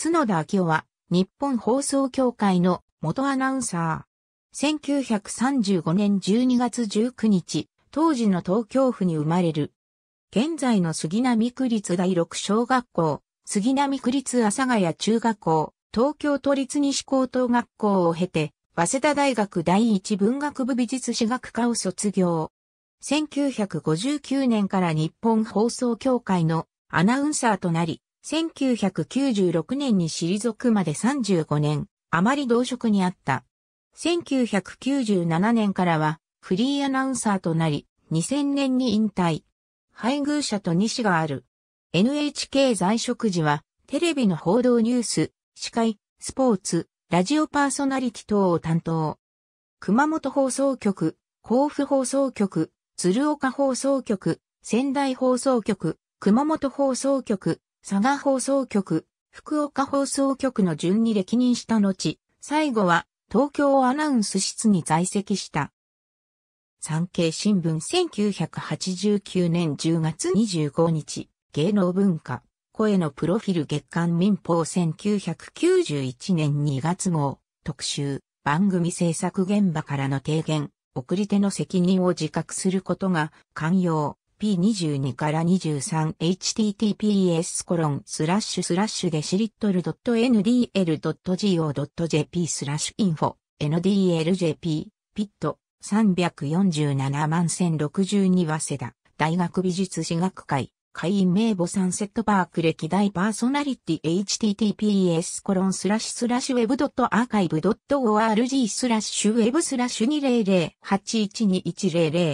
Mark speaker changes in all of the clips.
Speaker 1: 角田明夫は、日本放送協会の元アナウンサー。1935年12月19日、当時の東京府に生まれる。現在の杉並区立第六小学校、杉並区立阿佐ヶ谷中学校、東京都立西高等学校を経て、早稲田大学第一文学部美術史学科を卒業。1959年から日本放送協会のアナウンサーとなり、1996年に退くまで35年、あまり同職にあった。1997年からはフリーアナウンサーとなり、2000年に引退。配偶者と西がある。NHK 在職時は、テレビの報道ニュース、司会、スポーツ、ラジオパーソナリティ等を担当。熊本放送局、甲府放送局、鶴岡放送局、仙台放送局、熊本放送局、佐賀放送局、福岡放送局の順に歴任した後、最後は東京アナウンス室に在籍した。産経新聞1989年10月25日、芸能文化、声のプロフィル月間民放1991年2月号、特集、番組制作現場からの提言、送り手の責任を自覚することが、寛容、p22 から 23https コロンスラッシュスラッシュデシリットル .ndl.go.jp スラッシュインフォ ndljp ピット347万1062早稲田大学美術史学会会員名簿サンセットパーク歴代パーソナリティ https コロンスラッシュスラッシュウェブドットアーカイブドット org スラッシュウェブスラッシュ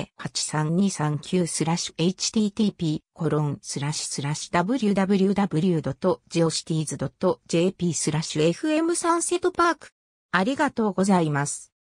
Speaker 1: 2008121008329スラッシュ http コロンスラッシュスラッシュ www.geocities.jp スラッシュ fm サンセットパークありがとうございます。